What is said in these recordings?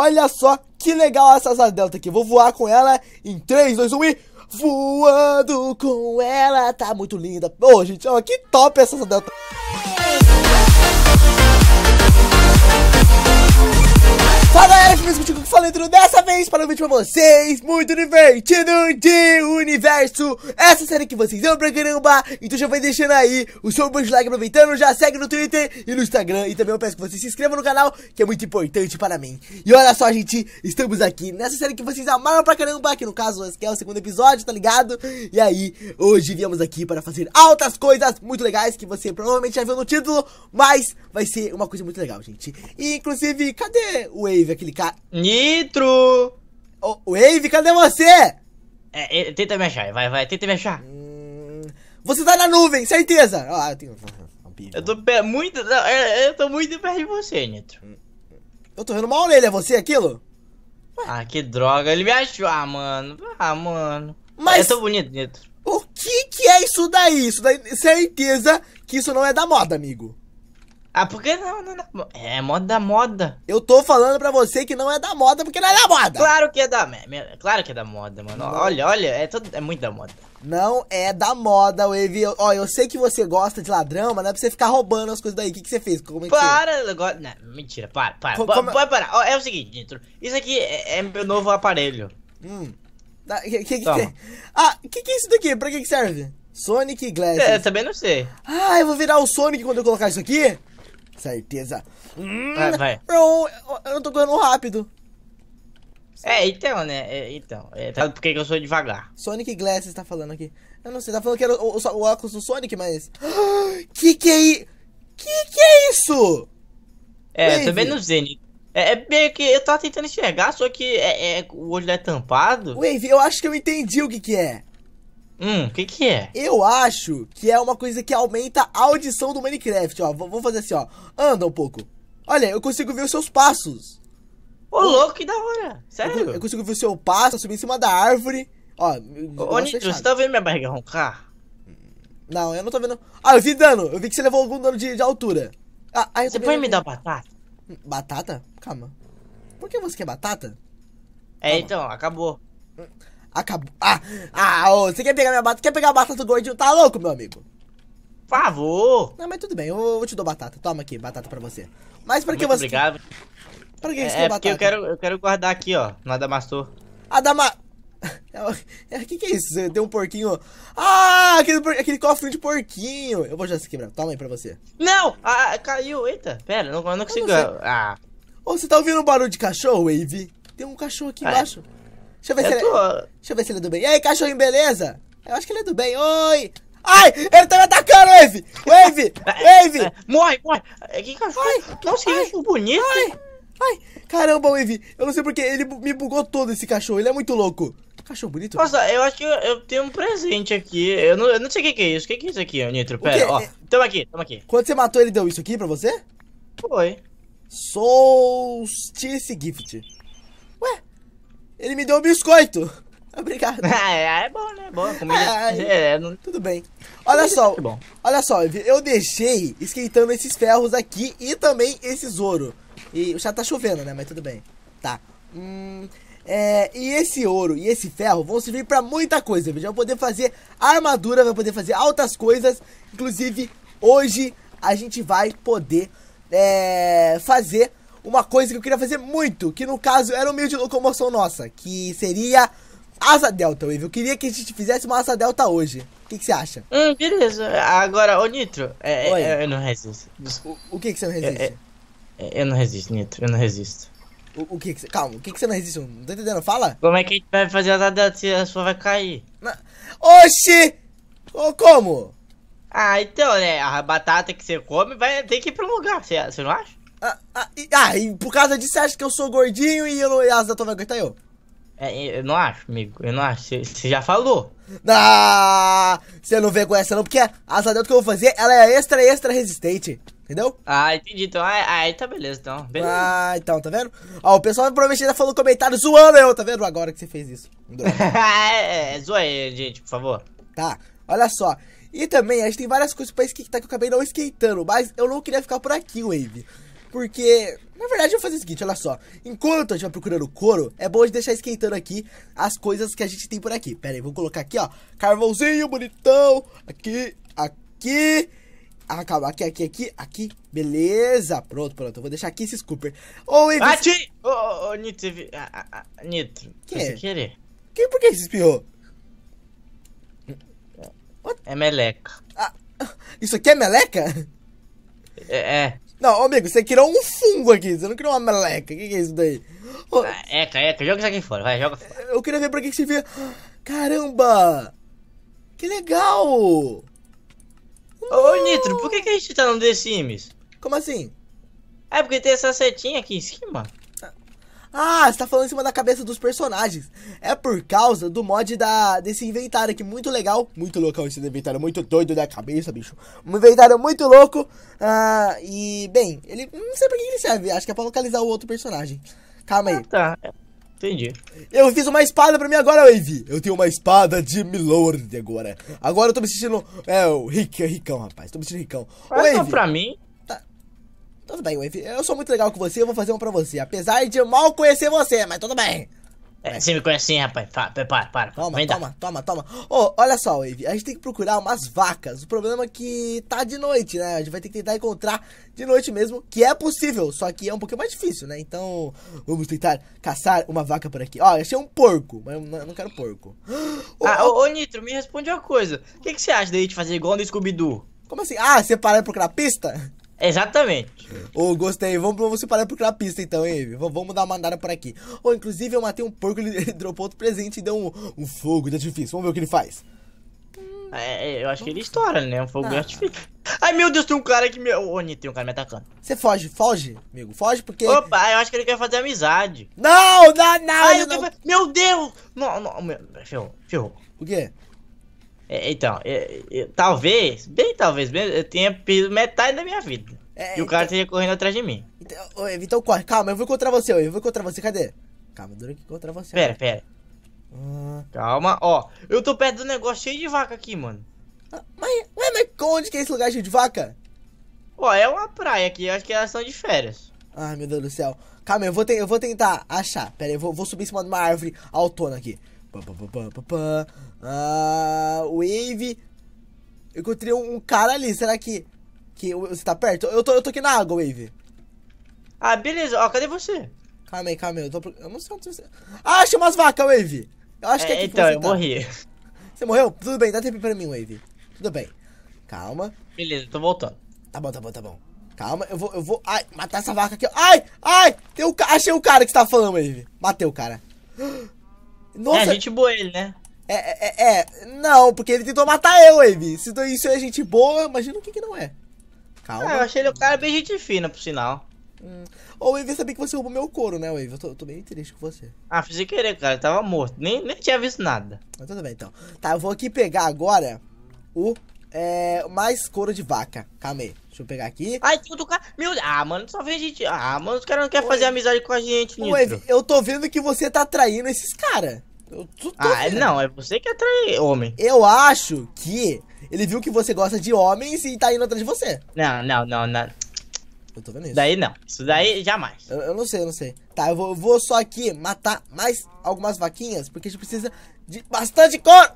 Olha só que legal essa asa delta aqui. Vou voar com ela em 3, 2, 1 e... Voando com ela, tá muito linda. Pô, oh, gente, oh, que top essa asa delta. Fala galera, feliz contigo que falei tudo dessa vez para um vídeo pra vocês Muito divertido de universo Essa série que vocês amam pra caramba Então já vai deixando aí o seu beijo like aproveitando Já segue no Twitter e no Instagram E também eu peço que vocês se inscrevam no canal Que é muito importante para mim E olha só gente, estamos aqui nessa série que vocês amaram pra caramba Que no caso é o segundo episódio, tá ligado? E aí, hoje viemos aqui para fazer altas coisas muito legais Que você provavelmente já viu no título Mas vai ser uma coisa muito legal gente E inclusive, cadê o Wave? Wave, aquele cara. Nitro! Oh, Wave, cadê você? É, é, tenta me achar, vai, vai, tenta me achar. Hum, você tá na nuvem, certeza! Ah, eu tenho. Eu tô muito. É, é, eu tô muito perto de você, Nitro. Eu tô vendo uma orelha, é você aquilo? Ah, que droga, ele me achou, ah, mano. Ah, mano. Mas. Eu tô bonito, Nitro. O que que é isso daí? Isso daí, certeza que isso não é da moda, amigo. Ah, porque não, não, não. É moda da moda. Eu tô falando pra você que não é da moda porque não é da moda. Claro que é da. Claro que é da moda, mano. Não. Olha, olha, é, todo, é muito da moda. Não é da moda, Wave. Ó, eu sei que você gosta de ladrão, mas não é pra você ficar roubando as coisas daí. O que, que você fez? Como é que para, você... Não, mentira, para, para. Como, como... Pode parar. Ó, é o seguinte, Nitro. Isso aqui é, é meu novo aparelho. Hum. Ah, que, que, que... Ah, que, que é isso daqui? Pra que, que serve? Sonic Glass. É, também não sei. Ah, eu vou virar o Sonic quando eu colocar isso aqui? Certeza. Hum, vai, vai. Eu, eu tô correndo rápido. É, então, né? É, então, é, tá, por que, eu sou devagar? Sonic Glass está falando aqui. Eu não sei, tá falando que era o, o, o óculos do Sonic, mas. Que que é isso? Que que é isso? É, Wave. também no sei, né? é, é meio que eu tava tentando enxergar, só que é, é o olho é tampado. Wave, eu acho que eu entendi o que que é. Hum, o que que é? Eu acho que é uma coisa que aumenta a audição do Minecraft, ó. Vou fazer assim, ó. Anda um pouco. Olha, eu consigo ver os seus passos. Ô, louco, que da hora. Sério? Eu, eu consigo ver o seu passo, subir em cima da árvore. Ó, Ô, Nitro, você tá vendo minha barriga roncar? Não, eu não tô vendo. Ah, eu vi dano. Eu vi que você levou algum dano de, de altura. Ah, aí você pode me dar batata? Batata? Calma. Por que você quer batata? É, Calma. então, acabou. Hum. Acabou. Ah, ah, ô, você quer pegar minha batata? Quer pegar a batata do gordinho? Tá louco, meu amigo? Por favor. Não, mas tudo bem, eu, eu te dou batata. Toma aqui, batata pra você. Mas pra Muito que você... obrigado. Pra que é, você é, batata? É eu quero, eu quero guardar aqui, ó, na Damastor. A Dama... O é, que, que é isso? Deu um porquinho. Ah, aquele, aquele cofre de porquinho. Eu vou já se quebrar. Toma aí pra você. Não! Ah, caiu. Eita, pera, não, não consigo. Não ah. Ô, você tá ouvindo um barulho de cachorro, Wave? Tem um cachorro aqui ah, é. embaixo. É. Deixa eu ver, é se, ele... É- Deixa eu ver se ele é do bem. E aí, cachorrinho, beleza? Eu acho que ele é do bem. Oi! Ai! Ele tá me atacando, Wave! Wave! É, Wave! É, morre, morre! Que cachorro! Nossa, que cachorro bonito! Ai! Ai! Caramba, Wave! Eu não sei porquê, ele me bugou todo esse cachorro. Ele é muito louco. Cachorro bonito. Nossa, eu acho que eu, eu tenho um presente aqui. Eu não, eu não sei o que, que, é isso. O que, que é isso aqui, Nitro? Pera, ó. Tamo aqui, tamo aqui. Quando você matou, ele deu isso aqui pra você? Foi. Solstice Gift. Ele me deu um biscoito. Obrigado. Ah, é, é bom, né? É Boa comida. Ai, é, é, não... Tudo bem. Olha só, é bom. olha só, eu deixei esquentando esses ferros aqui e também esses ouro. E já tá chovendo, né? Mas tudo bem. Tá. Hum, é, e esse ouro e esse ferro vão servir para muita coisa, viu? Vai poder fazer armadura, vai poder fazer altas coisas. Inclusive, hoje a gente vai poder é, fazer uma coisa que eu queria fazer muito, que no caso era um meio de locomoção nossa, que seria asa delta, Wave. Eu queria que a gente fizesse uma asa delta hoje. O que, você acha? Hum, beleza. Agora, ô Nitro, é, é, eu não resisto. O, o que, que você não é, é, resiste? É, eu não resisto, Nitro, eu não resisto. O, o que, que você. Calma, o que, que você não resiste? Não tô entendendo, fala? Como é que a gente vai fazer asa delta se a sua vai cair? Na... Oxi! Ou como? Ah, então, né? A batata que você come vai ter que ir pra um lugar, você não acha? Ah, ah, e, ah, e por causa disso você acha que eu sou gordinho e, eu não, e as da tua vai eu? É, é, eu não acho, amigo. Eu não acho. Você já falou. Ah, você não vê com essa não, porque a asa delta que eu vou fazer, ela é extra, extra resistente. Entendeu? Ah, entendi. Então, aí, tá beleza, então. Beleza. Ah, então, tá vendo? Ó, o pessoal provavelmente já falou comentário zoando eu, tá vendo? Agora que você fez isso. é, é, zoa aí, gente, por favor. Tá, olha só. E também, a gente tem várias coisas pra esquentar que eu acabei não esquentando, mas eu não queria ficar por aqui, Wave. Porque, na verdade, eu vou fazer o seguinte, olha só. Enquanto a gente vai procurando couro, é bom a gente deixar esquentando aqui as coisas que a gente tem por aqui. Pera aí, vou colocar aqui, ó. Carvãozinho bonitão. Aqui, aqui. Ah, calma, aqui, aqui, aqui, aqui. Beleza, pronto, pronto. Eu vou deixar aqui esse scooper. Ô, Evans... Ati! Ô, ô, ô, Nitro, a, a, Nitro. Que? Sem é? querer. Que, por que você espirrou? What? É meleca. Ah, isso aqui é meleca? é. é. Não, amigo, você criou um fungo aqui, você não criou uma meleca. O que, que, é isso daí? Ah, eca, eca, joga isso aqui fora, vai, joga fora. Eu queria ver pra que, que você vê. Caramba! Que legal! Ô, Nitro, por que, que a gente tá no The Sims? Como assim? É porque tem essa setinha aqui em cima. Ah, está falando em cima da cabeça dos personagens. É por causa do mod da, desse inventário aqui, muito legal. Muito loucão esse inventário, muito doido da cabeça, bicho. Um inventário muito louco. Ah, e, bem, ele não sei pra que ele serve. Acho que é pra localizar o outro personagem. Calma aí. Ah, tá. Entendi. Eu fiz uma espada pra mim agora, Wave. Eu tenho uma espada de Milord agora. Agora eu tô me sentindo. É, o ric, ricão, rapaz. Tô me sentindo ricão. Mas Wave. pra mim. Tudo bem, Wave. Eu sou muito legal com você, eu vou fazer um pra você. Apesar de mal conhecer você, mas tudo bem. É, você me conhece sim, rapaz. Para, para, para. Toma, toma, toma, toma, oh, olha só, Wave. A gente tem que procurar umas vacas. O problema é que tá de noite, né? A gente vai ter que tentar encontrar de noite mesmo, que é possível, só que é um pouquinho mais difícil, né? Então, vamos tentar caçar uma vaca por aqui. Ó, oh, achei um porco, mas eu não quero porco. Oh, ah, ô, oh, Nitro, me responde uma coisa. O que, que você acha daí de fazer igual no Scooby-Doo? Como assim? Ah, você parar de procurar pista? Exatamente. Ô, oh, gostei. Vamos, vamos separar por a pista então, hein, Vamos dar uma andada por aqui. Ou, oh, inclusive, eu matei um porco, ele, ele dropou outro presente e deu um, um fogo de artifício. Vamos ver o que ele faz. É, é eu acho que ele estoura, né? Um fogo de ah. artifício. Ai, meu Deus, tem um cara que me... Ô, tem um cara me atacando. Você foge, foge, amigo. Foge porque... Opa, eu acho que ele quer fazer amizade. Não, não, não. Ai, não. Quero... Meu Deus. Não, não, ferrou, ferrou. O quê? É, então, é, é, talvez, bem talvez mesmo, eu tenha perdido metade da minha vida. É, e o cara esteja então, correndo atrás de mim. Então, então corre, calma, eu vou encontrar você, eu vou encontrar você, cadê? Calma, dura que encontrar você. Pera, cara. pera. Ah. Calma, ó, eu tô perto do negócio cheio de vaca aqui, mano. Ah, mas, mas onde que é esse lugar cheio de vaca? Ó, é uma praia aqui, acho que elas são de férias. Ai, meu Deus do céu. Calma, eu vou, te, eu vou tentar achar. Pera aí, eu vou, vou subir em cima de uma árvore autona aqui. Ah, wave. Eu encontrei um, um cara ali. Será que, que você tá perto? Eu tô, eu tô aqui na água, Wave. Ah, beleza. Ó, cadê você? Calma aí, calma aí. Eu, tô... eu não sei onde você. Tá. Ah, achei umas vacas, Wave. Eu acho é, que é aqui é, Então, que eu tá. morri. Você morreu? Tudo bem, dá tempo pra mim, Wave. Tudo bem. Calma. Beleza, tô voltando. Tá bom, tá bom, tá bom. Calma, eu vou, eu vou. Ai, matar essa vaca aqui. Ai, ai! Tem o, achei o cara que você tava falando, Wave. Matei o cara. É, Nossa. É gente boa ele, né? É, é, é, é, não, porque ele tentou matar eu, Amy. Se isso é gente boa, imagina o que, que não é. Calma. Ah, eu achei ele um cara bem gente fina, por sinal. Hum. Ô, eu sabia que você roubou meu couro, né, Wave? Eu tô, tô bem triste com você. Ah, fiz querer, cara. Eu tava morto. Nem, nem tinha visto nada. Mas tudo bem, então. Tá, eu vou aqui pegar agora o é, mais couro de vaca. Calma aí. Deixa eu pegar aqui. Ai, tio do cara. Meu Ah, mano, só vem gente. Ah, mano, os caras não querem fazer amizade com a gente, Ué, eu tô vendo que você tá traindo esses caras. Ah, vendo. não, é você que atrai homem. Eu acho que ele viu que você gosta de homens e tá indo atrás de você. Não, não, não, não. Eu tô vendo isso. Daí não. Isso daí jamais. Eu, eu não sei, eu não sei. Tá, eu vou, vou, só aqui matar mais algumas vaquinhas, porque a gente precisa de bastante cor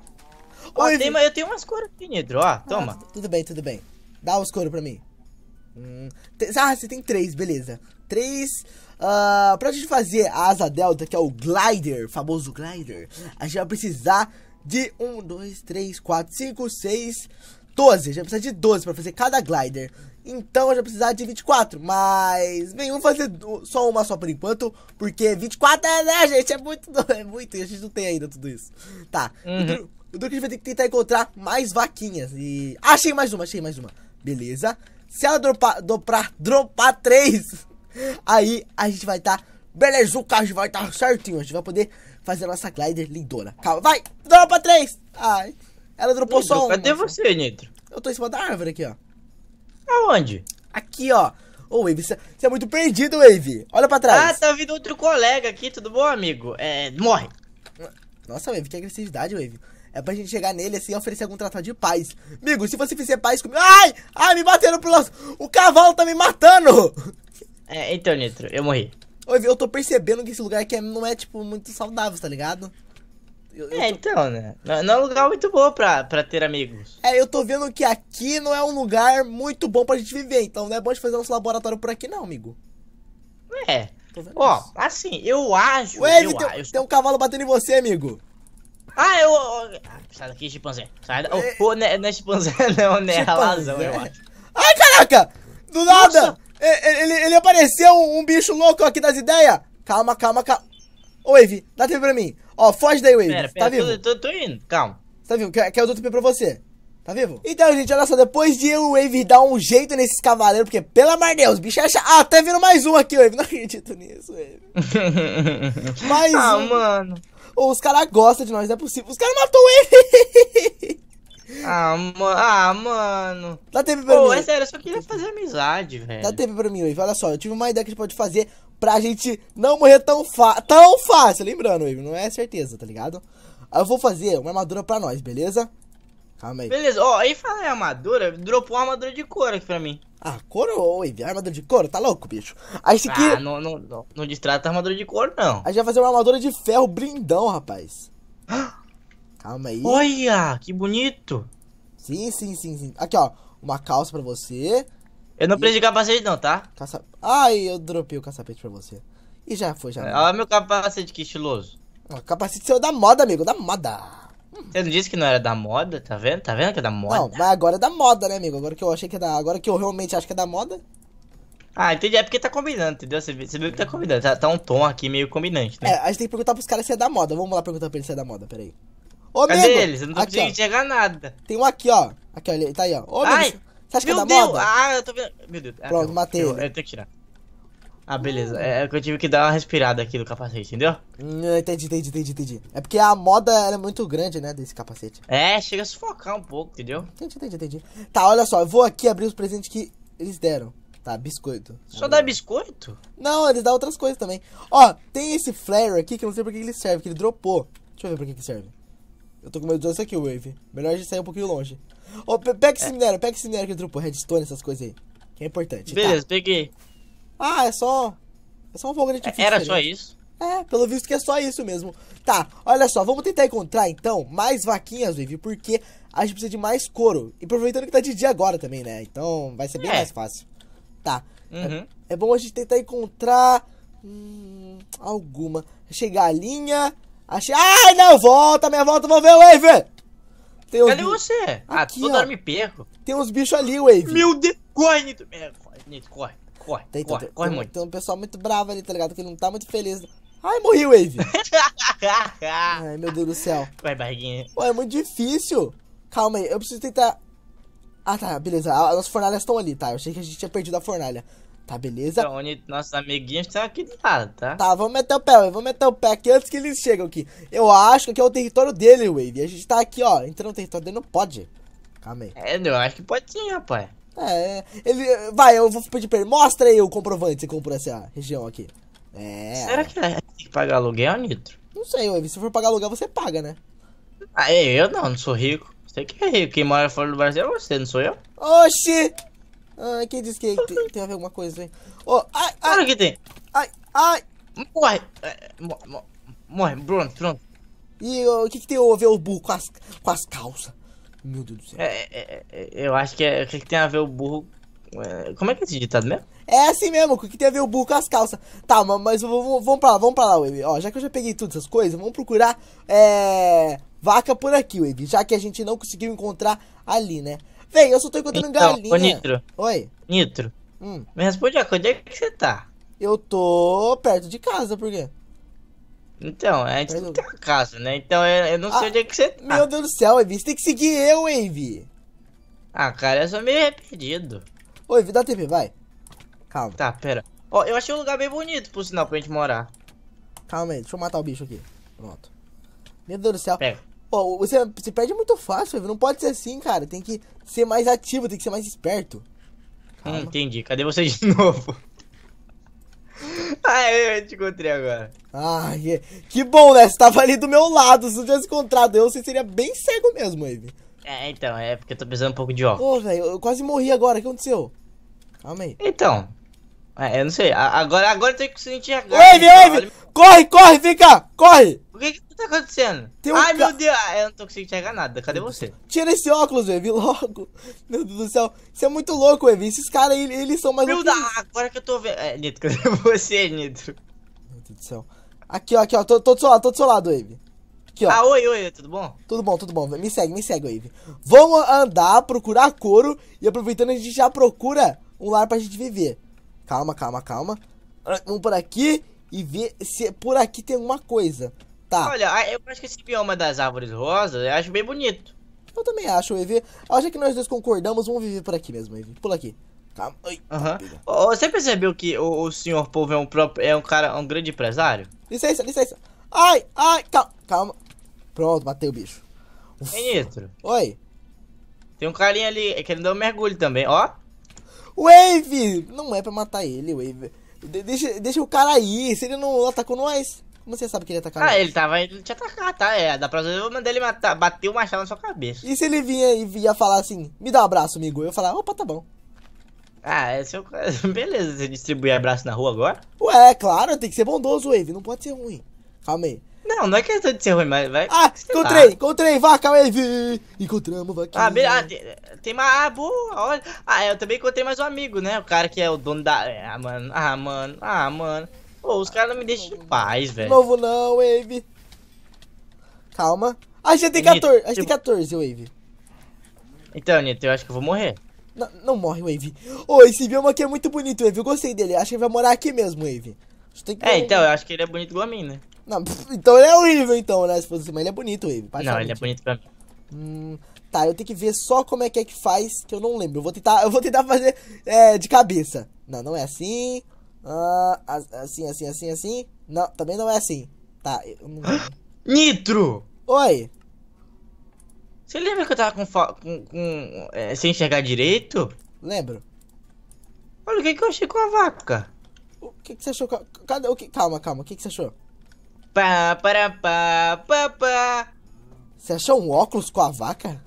Ó, Oi, tem, eu tenho umas cores aqui, Nidro, ó. Ah, toma. Tudo bem, tudo bem. Dá os couro pra mim. Hum. ah, você tem três, beleza. Três. Uh, pra gente fazer a asa delta, que é o glider, famoso glider, a gente vai precisar de um, dois, três, quatro, cinco, seis, doze. A gente vai precisar de doze pra fazer cada glider. Então eu já precisar de 24, mas vamos fazer só uma só por enquanto, porque 24 é, né, gente? É muito, é muito, e a gente não tem ainda tudo isso. Tá. Uhum. O Duque vai ter que tentar encontrar mais vaquinhas e. achei mais uma, achei mais uma. Beleza. Se ela dropar, dropar, dropar 3, aí a gente vai estar. Tá beleza, o carro vai estar tá certinho. A gente vai poder fazer a nossa glider lindona. Calma, vai! Dropa 3! Ai, ela dropou Nitro, só um. Cadê você, Nitro? Eu tô em cima da árvore aqui, ó. Aonde? Aqui, ó. Ô, Wave, você é muito perdido, Wave. Olha pra trás. Ah, tá vindo outro colega aqui, tudo bom, amigo? É, morre. Nossa, Wave, que agressividade, Wave. É pra gente chegar nele assim e oferecer algum tratado de paz. Amigo, se você fizer paz comigo. Ai! Ai, me bateram pro lado! O cavalo tá me matando! É, então, Nitro, eu morri. Oi, eu tô percebendo que esse lugar aqui é, não é, tipo, muito saudável, tá ligado? Eu, eu é, então, né? Não é um lugar muito bom pra, pra ter amigos. É, eu tô vendo que aqui não é um lugar muito bom pra gente viver, então não é bom a gente fazer nosso laboratório por aqui, não, amigo. É. Ó, assim, eu acho. Ué, eu, tem, acho... tem um cavalo batendo em você, amigo. Ah, eu. Sai daqui, chimpanzé. Sai daqui. É... Oh, não, né, não é chimpanzé, não, né? É razão, eu acho. Ai, caraca! Do nada! Ele, ele, apareceu um, bicho louco aqui das ideias! Calma, calma, calma. Ô, Wave, dá tempo pra mim. Ó, foge daí, Wave. Pera, tá pera, tá vivo? Tô, tô, tô indo, calma. Tá vivo? Quer, quer o dou TP pra você? Tá vivo? Então, gente, olha só. Depois de o Wave dar um jeito nesses cavaleiros, porque, pelo amor de Deus, bicho acha. Ah, tá vindo mais um aqui, Wave. Não acredito nisso, Wave. mais ah, um. Ah, mano. Ou os caras gostam de nós, não é possível. Os caras matou ele! Ah, ma ah, mano. Dá tempo pra Pô, mim. é sério, eu só queria fazer amizade, velho. Dá tempo pra mim, Wave. Olha só, eu tive uma ideia que a gente pode fazer pra gente não morrer tão, tão fácil. Lembrando, Wave, não é certeza, tá ligado? Eu vou fazer uma armadura pra nós, beleza? Calma aí. Beleza, ó, aí fala aí, armadura. Dropou uma armadura de couro aqui pra mim. Ah, couro ou armadura de couro? Tá louco, bicho? Aí se que. Ah, não, não, não, não distrata a armadura de couro, não. A gente vai fazer uma armadura de ferro brindão, rapaz. Ah! Calma aí. Olha, que bonito. Sim, sim, sim, sim. Aqui, ó. Uma calça pra você. Eu não e... preciso de capacete, não, tá? Caça... Ai, eu dropei o capacete pra você. E já foi, já. É, olha meu capacete, que estiloso. capacete seu é da moda, amigo, da moda. Eu não disse que não era da moda, tá vendo? Tá vendo que é da moda? Não, mas agora é da moda, né, amigo? Agora que eu achei que é da. Agora que eu realmente acho que é da moda. Ah, entendi. É porque tá combinando, entendeu? Você viu, você viu que tá combinando. Tá, tá, um tom aqui meio combinante, né? É, a gente tem que perguntar pros caras se é da moda. Vamos lá perguntar pra eles se é da moda, peraí. Ô, Cadê amigo? eles? Eu não tô aqui, conseguindo enxergar nada. Tem um aqui, ó. Aqui, ó. Ele tá aí, ó. Ô, Ai, amigo, você acha que é da Deus. moda? Ah, eu tô vendo. Meu Deus. Ah, Pronto, matei. Eu, eu tenho que tirar. Ah, beleza. Hum. É, é que eu tive que dar uma respirada aqui do capacete, entendeu? Hum, entendi, entendi, entendi, entendi. É porque a moda era é muito grande, né, desse capacete. É, chega a sufocar um pouco, entendeu? Entendi, entendi, entendi. Tá, olha só, eu vou aqui abrir os presentes que eles deram. Tá, biscoito. Só dá biscoito? Não, eles dão outras coisas também. Ó, tem esse flare aqui que eu não sei pra que ele serve, que ele dropou. Deixa eu ver pra que, que serve. Eu tô com medo de isso aqui, Wave. Melhor a gente sair um pouquinho longe. Ó, pega esse é. minério, pega esse minério que ele dropou, redstone, essas coisas aí. Que é importante. Tá? Beleza, tá. peguei. Ah, é só. É só um fogo de artifício. Era né? só isso? É, pelo visto que é só isso mesmo. Tá, olha só, vamos tentar encontrar então mais vaquinhas, Vivi, porque a gente precisa de mais couro. E aproveitando que tá de dia agora também, né? Então vai ser bem é. mais fácil. Tá. Uhum. É, é, bom a gente tentar encontrar. Hum, alguma. Achei galinha. Achei. Ai, não, volta, minha volta, vou ver, Wave! Tem uns Cadê você? Ah, Aqui, ah, tu dorme perro. Tem uns bichos ali, Wave. Meu Deus, corre, Nito. É, corre, Nito, corre corre, tem, então corre, tem, corre tem, muito. Tem um pessoal muito bravo ali, tá ligado? Que não tá muito feliz. Ai, morri, Wave. Ai, meu Deus do céu. Vai, barriguinha. Pô, é muito difícil. Calma aí, eu preciso tentar... Ah, tá, beleza. Ah, as nossas fornalhas estão ali, tá? Eu achei que a gente tinha perdido a fornalha. Tá, beleza? Então, onde nossos amiguinhos estão aqui do lado, tá? Tá, vamos meter o pé, Wave. Vamos meter o pé aqui antes que eles cheguem aqui. Eu acho que aqui é o território dele, Wave. A gente tá aqui, ó. Entrando no território dele, não pode. Calma aí. É, eu acho que pode sim, rapaz. É, ele. Vai, eu vou pedir pra ele. Mostra aí o comprovante se comprou essa região aqui. É. Será que tem que pagar aluguel, Nitro? Não sei, Se for pagar aluguel, você paga, né? Ah, é, eu não, não sou rico. Você que é rico. Quem mora fora do Brasil é você, não sou eu? Oxi! Ai, quem disse que tem, tem a ver alguma coisa, hein? Oh, ai, ai! Claro que tem! Ai, ai! Morre! É, morre, morre. Bruno, pronto. E o oh, que, que tem a ver o burro com as, com as calças? Tipo, meu Deus do céu. É é, é, é, eu acho que é. O que, que tem a ver o burro. É, como é que é esse ditado mesmo? É assim mesmo, o que tem a ver o burro com as calças. Tá, mas vamos pra lá, vamos pra lá, Wave. Ó, já que eu já peguei todas essas coisas, vamos procurar é, vaca por aqui, Wave. Já que a gente não conseguiu encontrar ali, né? Vem, eu só tô encontrando então, galinha. Ô, Nitro. Oi. Nitro. Hum. Me responde onde é que você tá? Eu tô perto de casa, por quê? Então, é, a gente Mas não tem casa, né? Então eu, é, eu não ah, sei onde é que você tá. Meu Deus do céu, Envy, você tem que seguir eu, Envy. Ah, cara, eu sou meio perdido. Ô, Envy, dá TP, vai. Calma. Tá, pera. Ó, eu achei um lugar bem bonito, por sinal, pra gente morar. Calma aí, deixa eu matar o bicho aqui. Pronto. Meu Deus do céu. Pega. Pô, você se perde muito fácil, Envy. Não pode ser assim, cara. Tem que ser mais ativo, tem que ser mais esperto. Hum, Calma. Hum, entendi. Cadê você de novo? ah, é, eu te encontrei agora. Ah, que bom, né? Você tava ali do meu lado. Se não tivesse encontrado eu, você seria bem cego mesmo, Eve. É, então, é porque eu tô precisando um pouco de óculos. Pô, velho, eu quase morri agora. O que aconteceu? Calma aí. Então, é, eu não sei. Agora, agora eu tenho que sentir agora. Eve, Eve! Corre, corre, vem cá, corre! O que que tá acontecendo? Um Ai, ca... meu Deus, ah, eu não tô conseguindo enxergar nada, cadê você? Tira esse óculos, Evi, logo! Meu Deus do céu, Você é muito louco, Evi, esses caras, eles, eles são mais loucos. Meu Deus, agora que eu tô vendo... É, Nitro, cadê você, Nitro? Meu Deus do céu. Aqui, ó, aqui, ó, tô, tô do seu lado, tô do seu lado, Evi. Aqui, ó. Ah, oi, oi, tudo bom? Tudo bom, tudo bom. Me segue, me segue, Wave. Vamos andar, procurar couro e aproveitando a gente já procura um lar pra gente viver. Calma, calma, calma. Ah, vamos por aqui e ver se por aqui tem alguma coisa. Tá. Olha, ah, eu acho que esse bioma das árvores rosas, eu acho bem bonito. Eu também acho, Evie. Acho que nós dois concordamos, vamos viver por aqui mesmo, Evie. Pula aqui. Calma. Ai, uhum. você percebeu que o, o senhor povo é um próprio, é um cara, um grande empresário? Licença, licença. Ai, ai, calma. calma. Pronto, matei o bicho. Ministro. Oi. Tem um carinha ali é querendo dar um mergulho também, ó. Wave! Não é pra matar ele, Wave. Deixa, deixa o cara ir, se ele não atacou nós. Como você sabe que ele atacava? Ah, ele tava indo te atacar, tá? É, dá pra vez eu mandei ele matar, bater o machado na sua cabeça. E se ele vinha e ia falar assim, me dá um abraço, amigo? Eu ia falar, opa, tá bom. Ah, esse é o... beleza, você distribuir abraço na rua agora? Ué, claro, tem que ser bondoso, Wave, não pode ser ruim. Calma aí. Não, não é questão de ser ruim, mas vai. Ah, encontrei, lá. Tá. encontrei, vaca, Wave! Encontramos vaca. Ah, beleza. ah, tem uma. Ah, boa, olha. Ah, eu também encontrei mais um amigo, né? O cara que é o dono da. É, ah, mano, ah, mano, ah, mano. Pô, os caras não me deixam em paz, velho. Novo não, Wave. Calma. A gente tem 14, a gente tipo tem 14, Wave. Então, Nito, eu acho que eu vou morrer. Não, não morre, Wave. Ô, oh, esse bioma aqui é muito bonito, Wave. Eu gostei dele. Acho que ele vai morar aqui mesmo, Wave. É, então, eu acho que ele é bonito igual a mim, né? Não, então ele é horrível, então, né? Tipo assim, mas ele é bonito, Wave. Não, ele é bonito pra mim. Hum, tá, eu tenho que ver só como é que é que faz, que eu não lembro. Eu vou tentar, eu vou tentar fazer é, de cabeça. Não, não é assim. Ah, assim, assim, assim, assim. Não, também não é assim. Tá, eu não... Nitro! Oi! Você lembra que eu tava com. com, com é, sem enxergar direito? Lembro. Olha, o que, que eu achei com a vaca? O que, que você achou? Cadê? O que, calma, calma, o que, que você achou? Pá, pará, pá, pá, pá. Você achou um óculos com a vaca?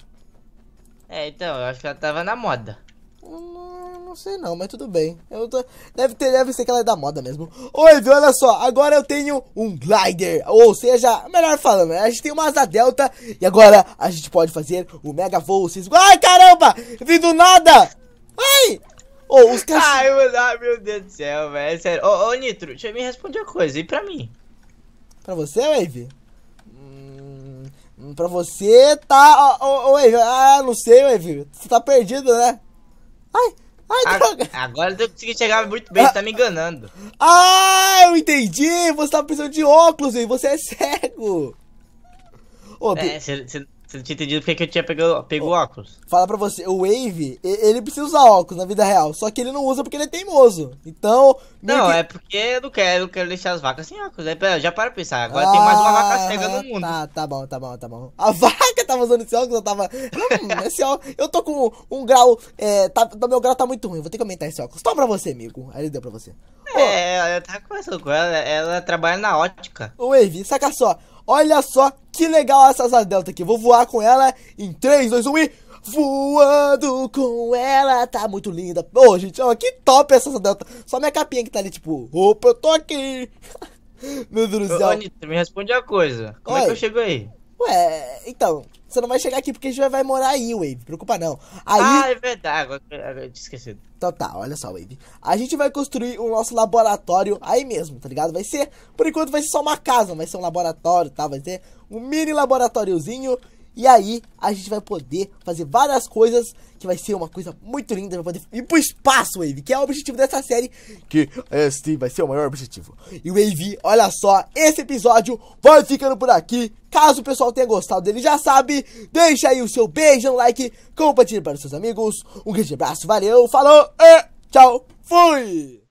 É, então, eu acho que ela tava na moda. Não, hum, não sei não, mas tudo bem. Eu tô... deve, ter, deve ser que ela é da moda mesmo. Oi, viu? Olha só, agora eu tenho um glider. Ou seja, melhor falando, né? a gente tem uma asa delta e agora a gente pode fazer o mega voo. Cisco... Ai, caramba! Vim do nada! Ai! Oh, os cachorros... Ai, meu Deus do céu, velho. Sério. Ô, oh, oh, Nitro, deixa eu me responder uma coisa. E pra mim? Pra você, Wave? Hum, pra você tá. Ô, Wave, ah, não sei, Wave. Você tá perdido, né? Ai, ai, droga. Agora eu consegui chegar muito bem, ah. você tá me enganando. Ah, eu entendi! Você tá precisando de óculos, Wave, você é cego! Ô, é, você você não tinha entendido porque que eu tinha pegado, pegou óculos. Fala pra você, o Wave, ele precisa usar óculos na vida real, só que ele não usa porque ele é teimoso. Então. Não, que... é porque eu não quero, eu quero deixar as vacas sem óculos. Aí, pera, já para pra pensar. Agora ah, tem mais uma vaca ah, cega no mundo. Tá, tá bom, tá bom, tá bom. A vaca tava usando esse óculos, eu tava. Hum, esse óculos. Eu tô com um grau. É, tá, tá, meu grau tá muito ruim, vou ter que aumentar esse óculos. Toma pra você, amigo. Aí ele deu pra você. É, oh. eu tava conversando com ela, ela trabalha na ótica. O Wave, saca só. Olha só que legal essa asa delta aqui. Vou voar com ela em 3, 2, 1 e... Voando com ela, tá muito linda. Ô oh, gente, ó, que top essa asa delta. Só minha capinha que tá ali, tipo, opa, eu tô aqui. Meu Deus do céu. Ô, Anitta, me responde a coisa. Como é Oi. é que eu chego aí? Ué, então, você não vai chegar aqui porque a gente vai, morar aí, Wave. Preocupa não. Aí... Ah, é verdade. Agora, agora eu tinha esquecido. Então tá, olha só, Wave. A gente vai construir o nosso laboratório aí mesmo, tá ligado? Vai ser, por enquanto, vai ser só uma casa, vai ser um laboratório, tá? Vai ser um mini laboratóriozinho. E aí a gente vai poder fazer várias coisas que vai ser uma coisa muito linda. Vai poder ir pro espaço, Wave, que é o objetivo dessa série. Que este vai ser o maior objetivo. E Wave, olha só, esse episódio vai ficando por aqui. Caso o pessoal tenha gostado dele, já sabe, deixa aí o seu beijo um like, compartilhe para os seus amigos. Um grande abraço, valeu, falou e tchau, fui!